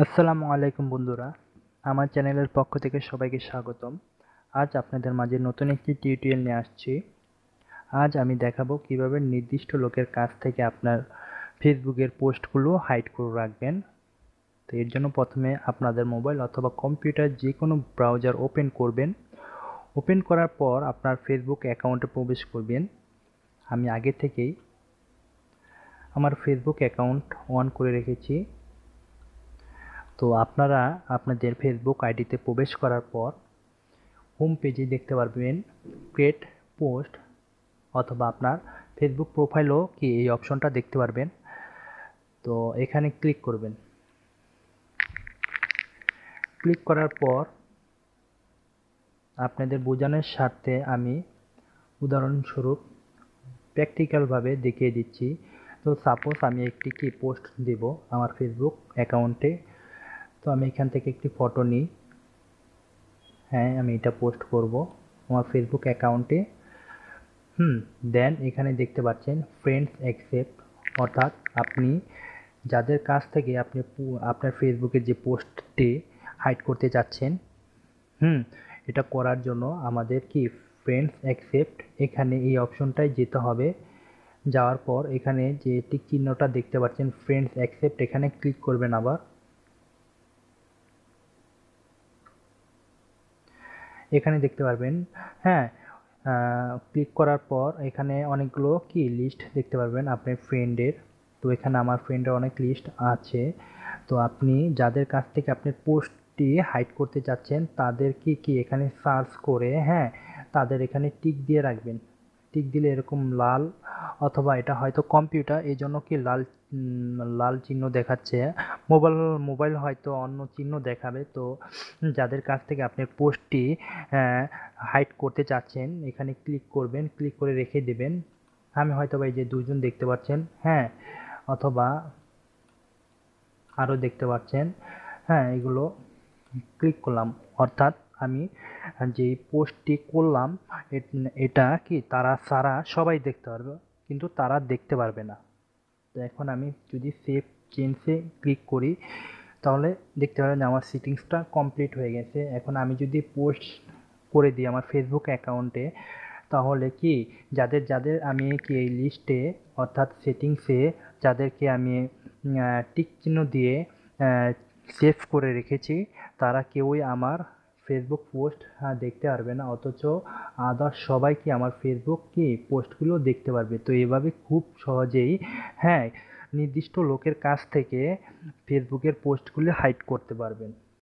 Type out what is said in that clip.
আসসালামু আলাইকুম বন্ধুরা আমার চ্যানেলের পক্ষ থেকে সবাইকে স্বাগতম আজ আপনাদের মাঝে নতুন একটি টিউটোরিয়াল নিয়ে আসছি আজ আমি দেখাবো কিভাবে নির্দিষ্ট লোকের কাছ থেকে আপনার ফেসবুকের পোস্টগুলো হাইড করে রাখবেন তো এর জন্য প্রথমে আপনাদের মোবাইল অথবা কম্পিউটার যে কোনো ব্রাউজার ওপেন করবেন ওপেন করার পর আপনার ফেসবুক অ্যাকাউন্টে প্রবেশ করবেন আমি আগে থেকেই আমার ফেসবুক অ্যাকাউন্ট অন করে রেখেছি তো আপনারা আপনাদের ফেসবুক আইডিতে প্রবেশ করার পর হোম পেজে দেখতে পারবেন ক্রিয়েট পোস্ট অথবা আপনার ফেসবুক প্রোফাইলও কি এই অপশনটা দেখতে পারবেন তো এখানে ক্লিক করবেন ক্লিক করার পর আপনাদের বোঝানোর স্বার্থে আমি উদাহরণস্বরূপ প্র্যাকটিক্যালভাবে দেখিয়ে দিচ্ছি তো সাপোজ আমি একটি কি পোস্ট দেব আমার ফেসবুক অ্যাকাউন্টে তো আমি এখান থেকে একটি ফটো নিই হ্যাঁ আমি এটা পোস্ট করব আমার ফেসবুক অ্যাকাউন্টে হুম দেন এখানে দেখতে পাচ্ছেন ফ্রেন্ডস অ্যাকসেপ্ট অর্থাৎ আপনি যাদের কাছ থেকে আপনি আপনার ফেসবুকের যে পোস্টটি হাইড করতে চাচ্ছেন হুম এটা করার জন্য আমাদের কি ফ্রেন্ডস অ্যাকসেপ্ট এখানে এই অপশনটায় যেতে হবে যাওয়ার পর এখানে যে টিক চিহ্নটা দেখতে পাচ্ছেন ফ্রেন্ডস অ্যাকসেপ্ট এখানে ক্লিক করবেন আবার এখানে দেখতে পারবেন হ্যাঁ ক্লিক করার পর এখানে অনেকগুলো কি লিস্ট দেখতে পারবেন আপনার ফ্রেন্ডের তো এখানে আমার ফ্রেন্ডের অনেক লিস্ট আছে তো আপনি যাদের কাছ থেকে আপনার পোস্টটি হাইড করতে যাচ্ছেন তাদের কি কি এখানে সার্চ করে হ্যাঁ তাদের এখানে টিক দিয়ে রাখবেন টিক দিলে এরকম লাল অথবা এটা হয়তো কম্পিউটার এই জন্য কি লাল লাল চিহ্ন দেখাচ্ছে মোবাইল মোবাইল হয়তো অন্য চিহ্ন দেখাবে তো যাদের কাছ থেকে আপনি পোস্টটি হাইড করতে চাচ্ছেন এখানে ক্লিক করবেন ক্লিক করে রেখে দেবেন আমি হয়তো বা এই যে দুজন দেখতে পাচ্ছেন হ্যাঁ অথবা আরও দেখতে পাচ্ছেন হ্যাঁ এগুলো ক্লিক করলাম অর্থাৎ আমি যে পোস্টটি করলাম এটা কি তারা সারা সবাই দেখতে পারবে কিন্তু তারা দেখতে পারবে না তো এখন আমি যদি সেভ চেঞ্জে ক্লিক করি তাহলে দেখতে পারেন যে আমার সিটিংসটা কমপ্লিট হয়ে গেছে এখন আমি যদি পোস্ট করে দিই আমার ফেসবুক অ্যাকাউন্টে তাহলে কি যাদের যাদের আমি কি এই লিস্টে অর্থাৎ সেটিংসে যাদেরকে আমি টিক চিহ্ন দিয়ে সেভ করে রেখেছি তারা কেউই আমার ফেসবুক পোস্ট হ্যাঁ, দেখতে পারবে না অথচ আদার সবাই কি আমার ফেসবুক কি পোস্টগুলো দেখতে পারবে তো এভাবে খুব সহজেই হ্যাঁ নির্দিষ্ট লোকের কাছ থেকে ফেসবুকের পোস্টগুলি হাইড করতে পারবেন